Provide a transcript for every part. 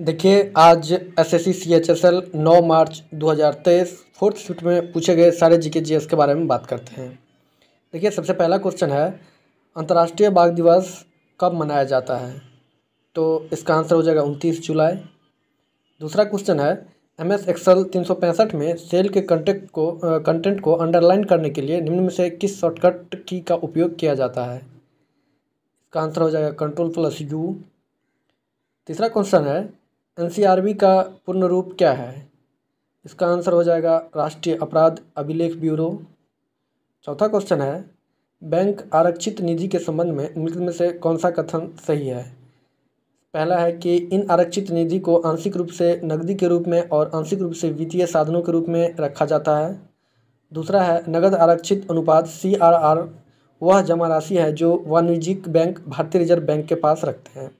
देखिए आज S S C C H S L नौ मार्च तेईस फोर्थ शिफ्ट में पूछे गए सारे जी के जी एस के बारे में बात करते हैं देखिए सबसे पहला क्वेश्चन है अंतर्राष्ट्रीय बाघ दिवस कब मनाया जाता है तो इसका आंसर हो जाएगा उनतीस जुलाई दूसरा क्वेश्चन है एम एस एक्सल तीन में सेल के कंटेंट को कंटेंट को अंडरलाइन करने के लिए निम्न में से किस शॉर्टकट की का उपयोग किया जाता है इसका आंसर हो जाएगा कंट्रोल प्लस यू तीसरा क्वेश्चन है एन का पूर्ण रूप क्या है इसका आंसर हो जाएगा राष्ट्रीय अपराध अभिलेख ब्यूरो चौथा क्वेश्चन है बैंक आरक्षित निधि के संबंध में निम्नलिखित में से कौन सा कथन सही है पहला है कि इन आरक्षित निधि को आंशिक रूप से नकदी के रूप में और आंशिक रूप से वित्तीय साधनों के रूप में रखा जाता है दूसरा है नगद आरक्षित अनुपात सी आर आर वह जमा राशि है जो वाणिज्यिक बैंक भारतीय रिजर्व बैंक के पास रखते हैं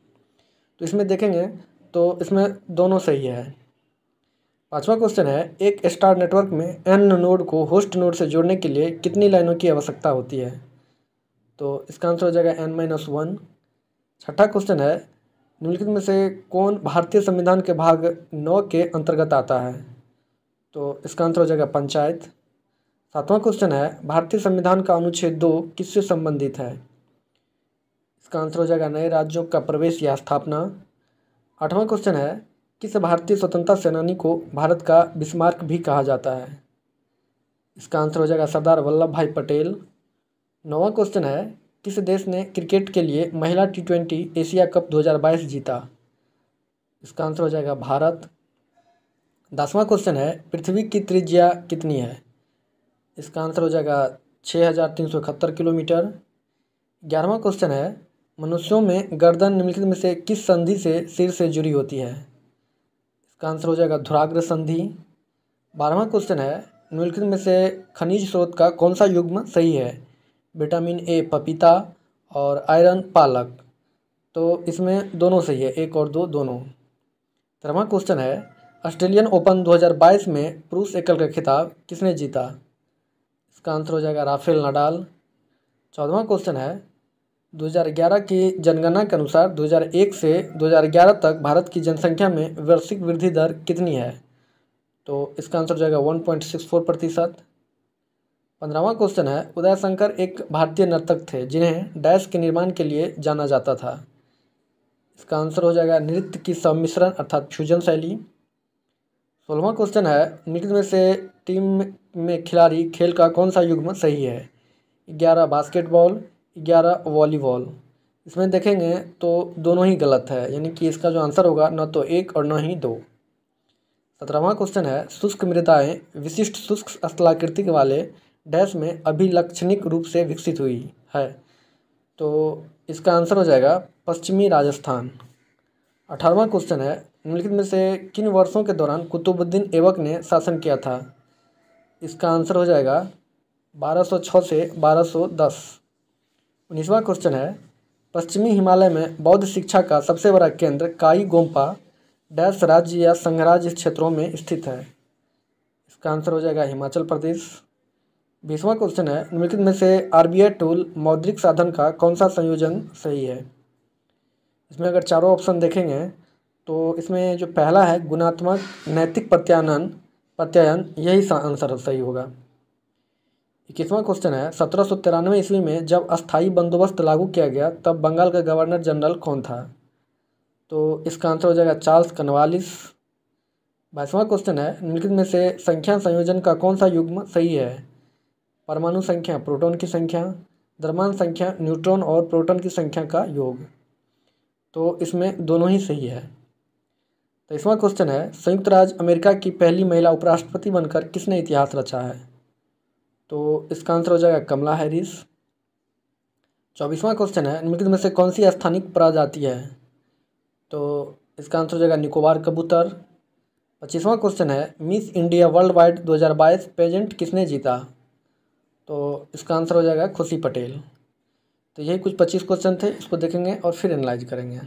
तो इसमें देखेंगे तो इसमें दोनों सही है पांचवा क्वेश्चन है एक स्टार नेटवर्क में एन नोड को होस्ट नोड से जोड़ने के लिए कितनी लाइनों की आवश्यकता होती है तो इसका आंसर हो जाएगा एन माइनस वन छठा क्वेश्चन है निम्नलिखित में से कौन भारतीय संविधान के भाग नौ के अंतर्गत आता है तो इसका आंसर हो जाएगा पंचायत सातवां क्वेश्चन है भारतीय संविधान का अनुच्छेद दो किससे संबंधित है इसका आंसर हो जाएगा नए राज्यों का प्रवेश या स्थापना आठवां क्वेश्चन है किस भारतीय स्वतंत्रता सेनानी को भारत का बिस्मार्क भी कहा जाता है इसका आंसर हो जाएगा सरदार वल्लभ भाई पटेल नौवा क्वेश्चन है किस देश ने क्रिकेट के लिए महिला टी ट्वेंटी एशिया कप 2022 जीता इसका आंसर हो जाएगा भारत दसवां क्वेश्चन है पृथ्वी की त्रिज्या कितनी है इसका आंसर हो जाएगा छः हज़ार तीन सौ इकहत्तर किलोमीटर ग्यारहवा क्वेश्चन है मनुष्यों में गर्दन निम्नलिखित में से किस संधि से सिर से जुड़ी होती है इसका आंसर हो जाएगा धुराग्र संधि बारहवा क्वेश्चन है निम्नलिखित में से खनिज स्रोत का कौन सा युग्म सही है विटामिन ए पपीता और आयरन पालक तो इसमें दोनों सही है एक और दो दोनों तेरहवा क्वेश्चन है ऑस्ट्रेलियन ओपन 2022 में पुरुष एकल का खिताब किसने जीता इसका आंसर हो जाएगा राफेल नडाल चौदहवा क्वेश्चन है 2011 की जनगणना के अनुसार 2001 से 2011 तक भारत की जनसंख्या में वार्षिक वृद्धि दर कितनी है तो इसका आंसर जाएगा 1.64 प्रतिशत पंद्रहवा क्वेश्चन है उदय शंकर एक भारतीय नर्तक थे जिन्हें डैश के निर्माण के लिए जाना जाता था इसका आंसर हो जाएगा नृत्य की सम्मिश्रण अर्थात फ्यूजन शैली सोलहवा क्वेश्चन है निम्नलिखित में से टीम में खिलाड़ी खेल का कौन सा युग्म सही है ग्यारह बास्केटबॉल ग्यारह वॉलीबॉल इसमें देखेंगे तो दोनों ही गलत है यानी कि इसका जो आंसर होगा न तो एक और न ही दो सत्रहवा क्वेश्चन है शुष्क मृदाएँ विशिष्ट शुष्क स्थलाकृतिक वाले डैश में अभिलक्षणिक रूप से विकसित हुई है तो इसका आंसर हो जाएगा पश्चिमी राजस्थान अठारहवा क्वेश्चन है निम्नलिखित में से किन वर्षों के दौरान कुतुबुद्दीन एवक ने शासन किया था इसका आंसर हो जाएगा 1206 से 1210 उन्नीसवा क्वेश्चन है पश्चिमी हिमालय में बौद्ध शिक्षा का सबसे बड़ा केंद्र काई गोम्पा डैश राज्य या संघराज्य क्षेत्रों में स्थित है इसका आंसर हो जाएगा हिमाचल प्रदेश बीसवा क्वेश्चन है निम्नलिखित में से आर टूल मौद्रिक साधन का कौन सा संयोजन सही है इसमें अगर चारों ऑप्शन देखेंगे तो इसमें जो पहला है गुणात्मक नैतिक प्रत्यानन प्रत्यायन यही आंसर सही होगा इक्कीसवां क्वेश्चन है सत्रह सौ तिरानवे ईस्वी में जब अस्थाई बंदोबस्त लागू किया गया तब बंगाल का गवर्नर जनरल कौन था तो इसका आंसर हो जाएगा चार्ल्स कनवालिस बाईसवां क्वेश्चन है निम्नलिखित में से संख्या संयोजन का कौन सा युग्म सही है परमाणु संख्या प्रोटॉन की संख्या द्रव्यमान संख्या न्यूट्रॉन और प्रोटॉन की संख्या का योग तो इसमें दोनों ही सही है तेईसवां क्वेश्चन है संयुक्त राज्य अमेरिका की पहली महिला उपराष्ट्रपति बनकर किसने इतिहास रचा है तो इसका आंसर हो जाएगा कमला हैरिस चौबीसवां क्वेश्चन है निम्नलिखित में से कौन सी स्थानिक प्रजाति है तो इसका आंसर हो जाएगा निकोबार कबूतर पच्चीसवां क्वेश्चन है Miss India Worldwide 2022 pageant किसने जीता तो इसका आंसर हो जाएगा खुशी पटेल तो यही कुछ पच्चीस क्वेश्चन थे इसको देखेंगे और फिर एनालाइज करेंगे